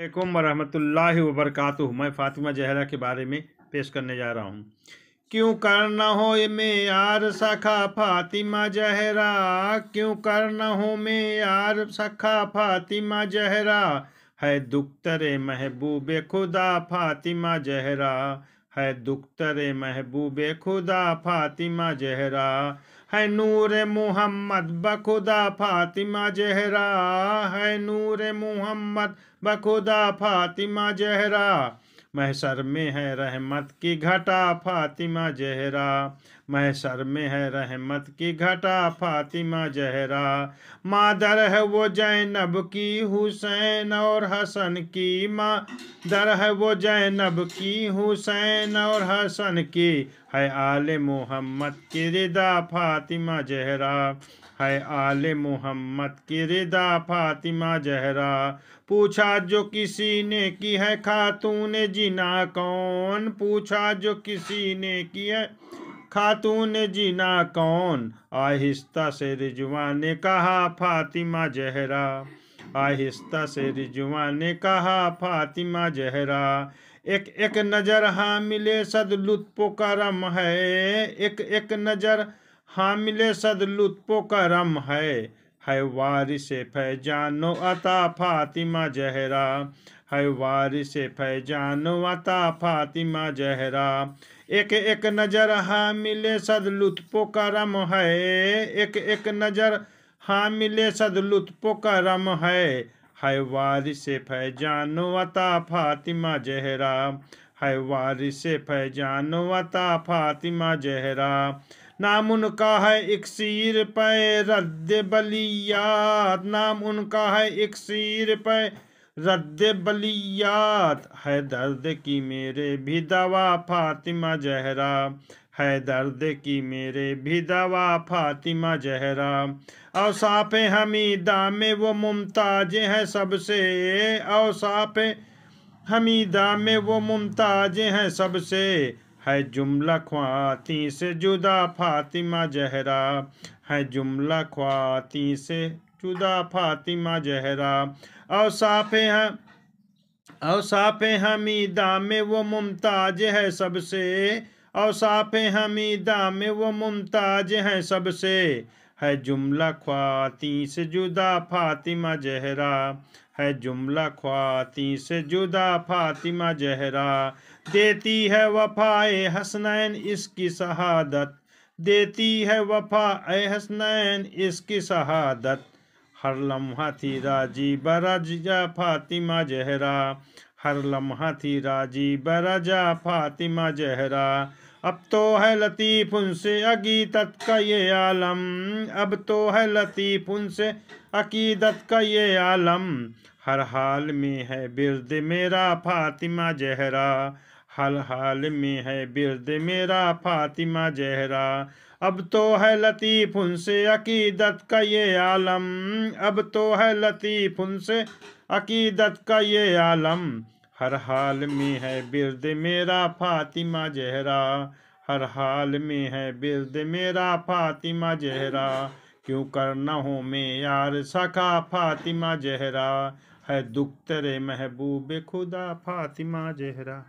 अलैक्म वरहमतुल्लाहि वबरकातु मैं फ़ातिमा जहरा के बारे में पेश करने जा रहा हूँ क्यों करना हो ये मैं यार सखा फातिमा जहरा क्यों करना हो मैं यार सखा फातिमा जहरा है दुख तरे महबूब खुदा फातिमा जहरा है दुख दुख्तर महबूबे खुदा फातिमा जहरा है नूर मोहम्मद बखुदा फातिमा जहरा है नूर मोहम्मद बखुदा फातिमा जहरा महसर में है रहमत की घटा फातिमा जहरा महसर में है रहमत की घटा फातिमा जहरा मादर है वो जैनब की हुसैन और हसन की माँ दर है वो जैनब की हुसैन और हसन की है आले मोहम्मद की रिदा फातिमा जहरा है आले मोहम्मद की रिदा फातिमा जहरा पूछा जो किसी ने की है खातून जीना कौन पूछा जो किसी ने की है खातून जीना कौन आहिस्ता से रिजवा ने कहा फातिमा जहरा आहिस्ता से रिजवा ने कहा फातिमा जहरा एक एक नज़र हाँ मिले सद लुत्फ करम है एक एक नज़र हामिले सद लुत्पो करम है है वारिस फैजानो अता फातिमा जहरा है वारिस फैजानो अता फातिमा जहरा एक एक नज़र हामिले सद लुत्पो करम है एक एक नज़र हामिले सद लुत्पो करम है है वारिस फैजानो अता फातिमा जहरा है वारिस फैजानो अता फातिमा जहरा नाम उनका है सिर पै रद्द बलियात नाम उनका है सिर पै रद्द बलियात है दर्द की मेरे भी दवा फातिमा जहरा है दर्द की मेरे भी दवा फातिमा जहरा अवसाफ हमीदा में वो मुमताज हैं सबसे अवसाफ हमीदा में वो मुमताज हैं सबसे है जुमला ख्वाती से जुदा फातिमा जहरा है जुमला ख्वाती से जुदा फातिमा जहरा अवसाफ़ है अवसाफ़ हमीदा में वो मुमताज है सबसे अवसाफ़ हमीदा में वो मुमताज है सबसे है जुमला ख्वाती से जुदा फातिमा जहरा है जुमला ख्वाती से जुदा फातिमा जहरा देती है वफाए हसनैन इसकी शहादत देती है वफा ए हसनैन इसकी शहादत हर लम्हा थी राजी ज़ा फातिमा जहरा हर लम्हा थी राजी बरजा फातिमा जहरा अब तो है लतीफ़ उनसे अकीदत का ये आलम अब तो है लतीफ़ उनसे अकीदत का ये आलम हर हाल में है बिरद मेरा फातिमा जहरा हर हाल में है बिरद मेरा फातिमा जहरा अब तो है लतीफ़ उनसे अकीदत का ये आलम अब तो है लतीफ़ उनसे अकीदत का ये आलम हर हाल में है बिरद मेरा फातिमा जहरा हर हाल में है बिरद मेरा फातिमा जहरा क्यों करना हो मैं यार सखा फातिमा जहरा है दुख तेरे महबूब खुदा फातिमा जहरा